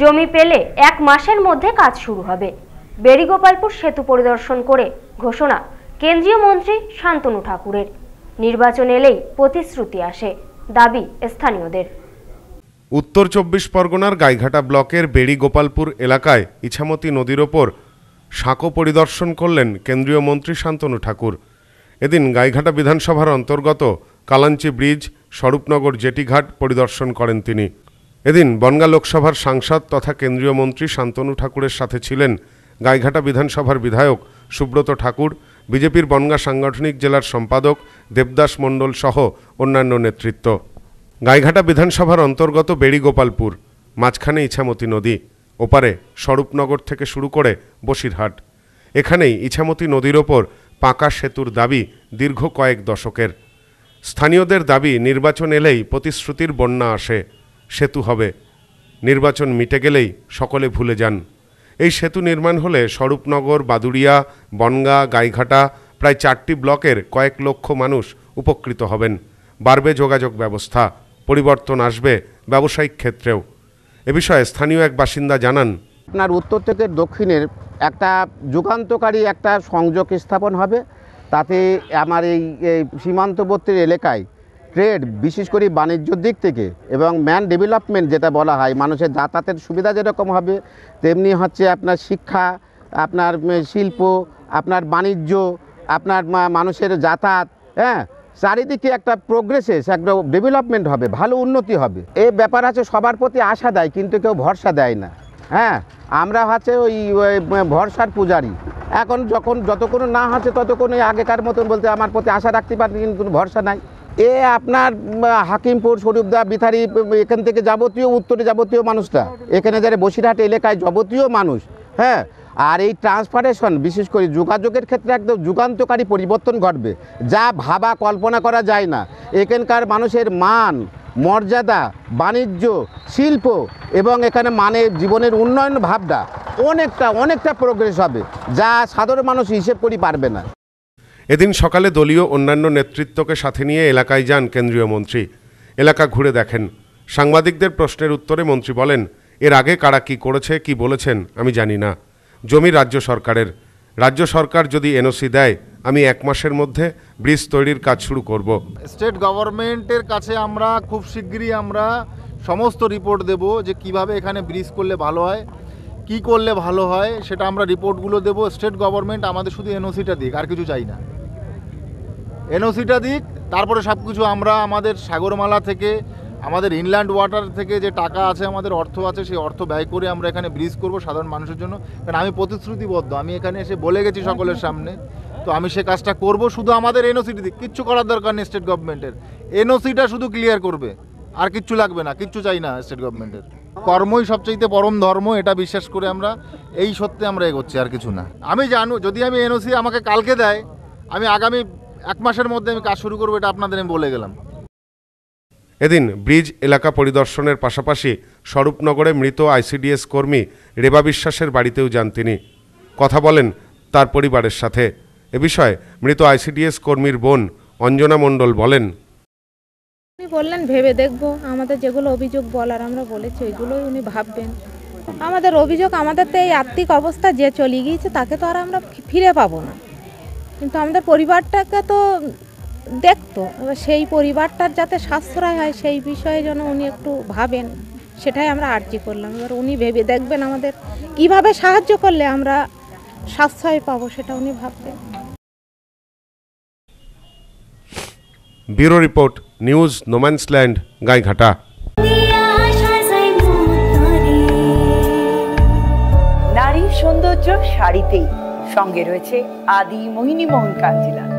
জমি পেলে এক মাসের মধ্যে কাজ শুরু হবে বেরিগোপালপুর সেতু পরিদর্শন করে ঘোষণা কেন্দ্রীয় মন্ত্রী শান্তনু ঠাকুরের নির্বাচন এলেই প্রতিশ্রুতি আসে দাবি স্থানীয়দের উত্তর চব্বিশ পরগনার গাইঘাটা ব্লকের বেড়িগোপালপুর এলাকায় ইছামতি নদীর ওপর সাঁকো পরিদর্শন করলেন কেন্দ্রীয় মন্ত্রী শান্তনু ঠাকুর এদিন গাইঘাটা বিধানসভার অন্তর্গত কালাঞ্চি ব্রিজ স্বরূপনগর জেটিঘাট পরিদর্শন করেন তিনি এদিন বনগা লোকসভার সাংসদ তথা কেন্দ্রীয় মন্ত্রী শান্তনু ঠাকুরের সাথে ছিলেন গাইঘাটা বিধানসভার বিধায়ক সুব্রত ঠাকুর বিজেপির বনগা সাংগঠনিক জেলার সম্পাদক দেবদাস মণ্ডল সহ অন্যান্য নেতৃত্ব গাইঘাটা বিধানসভার অন্তর্গত বেড়িগোপালপুর মাঝখানে ইছামতি নদী ওপারে স্বরূপনগর থেকে শুরু করে বসিরহাট এখানেই ইছামতি নদীর ওপর পাকা সেতুর দাবি দীর্ঘ কয়েক দশকের স্থানীয়দের দাবি নির্বাচন এলেই প্রতিশ্রুতির বন্যা আসে সেতু হবে নির্বাচন মিটে গেলেই সকলে ভুলে যান এই সেতু নির্মাণ হলে স্বরূপনগর বাদুড়িয়া বনগা গাইঘাটা প্রায় চারটি ব্লকের কয়েক লক্ষ মানুষ উপকৃত হবেন বাড়বে যোগাযোগ ব্যবস্থা পরিবর্তন আসবে ব্যবসায়িক ক্ষেত্রেও এ বিষয়ে স্থানীয় এক বাসিন্দা জানান আপনার উত্তর থেকে দক্ষিণের একটা যুগান্তকারী একটা সংযোগ স্থাপন হবে তাতে আমার এই সীমান্তবর্তী এলাকায় ট্রেড বিশেষ করে বাণিজ্যর দিক থেকে এবং ম্যান ডেভেলপমেন্ট যেটা বলা হয় মানুষের যাতায়াতের সুবিধা যেরকম হবে তেমনি হচ্ছে আপনার শিক্ষা আপনার শিল্প আপনার বাণিজ্য আপনার মানুষের যাতায়াত হ্যাঁ চারিদিকে একটা প্রোগ্রেসেস একটা ডেভেলপমেন্ট হবে ভালো উন্নতি হবে এই ব্যাপার আছে সবার প্রতি আশা দেয় কিন্তু কেউ ভরসা দেয় না হ্যাঁ আমরা হচ্ছে ওই ভরসার পূজারি এখন যখন যতক্ষণ না হচ্ছে ততক্ষণ আগেকার মতন বলতে আমার প্রতি আশা রাখতে পারি কিন্তু ভরসা নাই এ আপনার হাকিমপুর শরীফদা বিথারি এখান থেকে যাবতীয় উত্তরে যাবতীয় মানুষটা এখানে যারা বসিরহাট এলাকায় যাবতীয় মানুষ হ্যাঁ আর এই ট্রান্সপারেশন বিশেষ করে যোগাযোগের ক্ষেত্রে একদম যুগান্তকারী পরিবর্তন ঘটবে যা ভাবা কল্পনা করা যায় না এখানকার মানুষের মান মর্যাদা বাণিজ্য শিল্প এবং এখানে মানে জীবনের উন্নয়ন ভাবটা অনেকটা অনেকটা প্রোগ্রেস হবে যা সাধারণ মানুষ হিসেব করি পারবে না এদিন সকালে দলীয় অন্যান্য নেতৃত্বকে সাথে নিয়ে এলাকায় যান কেন্দ্রীয় মন্ত্রী এলাকা ঘুরে দেখেন সাংবাদিকদের প্রশ্নের উত্তরে মন্ত্রী বলেন এর আগে কারা কি করেছে কি বলেছেন আমি জানি না জমি রাজ্য সরকারের রাজ্য সরকার যদি এনওসি দেয় আমি এক মাসের মধ্যে ব্রিজ তৈরির কাজ শুরু করব স্টেট গভর্নমেন্টের কাছে আমরা খুব শীঘ্রই আমরা সমস্ত রিপোর্ট দেব যে কিভাবে এখানে ব্রিজ করলে ভালো হয় কি করলে ভালো হয় সেটা আমরা রিপোর্টগুলো দেব স্টেট গভর্নমেন্ট আমাদের শুধু এনওসিটা দিক আর কিছু চাই না এনওসিটা দিক তারপরে সব কিছু আমরা আমাদের সাগরমালা থেকে আমাদের ইনল্যান্ড ওয়াটার থেকে যে টাকা আছে আমাদের অর্থ আছে সেই অর্থ ব্যয় করে আমরা এখানে ব্রিজ করব সাধারণ মানুষের জন্য কারণ আমি প্রতিশ্রুতিবদ্ধ আমি এখানে এসে বলে গেছি সকলের সামনে তো আমি সে কাজটা করব শুধু আমাদের এনওসিটি দিক কিচ্ছু করার দরকার নেই স্টেট গভর্নমেন্টের এনওসিটা শুধু ক্লিয়ার করবে আর কিচ্ছু লাগবে না কিচ্ছু চাই না স্টেট গভর্নমেন্টের কর্মই সবচেয়ে পরম ধর্ম এটা বিশ্বাস করে আমরা এই সত্যে আমরা এগোচ্ছি আর কিছু না আমি জানো যদি আমি এনওসি আমাকে কালকে দেয় আমি আগামী এক মাসের মধ্যে আমি কাজ শুরু করবো এটা আপনাদের আমি বলে গেলাম এদিন ব্রিজ এলাকা পরিদর্শনের পাশাপাশি স্বরূপনগরে মৃত আইসিডিএস কর্মী রেবা বিশ্বাসের বাড়িতেও যান তিনি কথা বলেন তার পরিবারের সাথে এ বিষয়ে মৃত আইসিডিএস কর্মীর বোন অঞ্জনা মণ্ডল বলেন উনি বললেন ভেবে দেখব আমাদের যেগুলো অভিযোগ বলার আমরা বলেছি ওইগুলোই উনি ভাববেন আমাদের অভিযোগ আমাদের তো এই আর্থিক অবস্থা যে চলে গিয়েছে তাকে তো আর আমরা ফিরে পাবো না কিন্তু আমাদের পরিবারটাকে তো দেখতো এবার সেই পরিবারটার যাতে সাশ্রয় হয় সেই বিষয়ে যেন উনি একটু ভাবেন সেটাই আমরা আর্জি করলাম এবার উনি ভেবে দেখবেন আমাদের কিভাবে সাহায্য করলে আমরা সাশ্রয় পাবো সেটা উনি ভাববেন bureau report news no man's land Gaighata নারী সৌন্দর্য শাড়িতেই সঙ্গে রয়েছে আদি মোহিনী মোহন কাঞ্জিলাল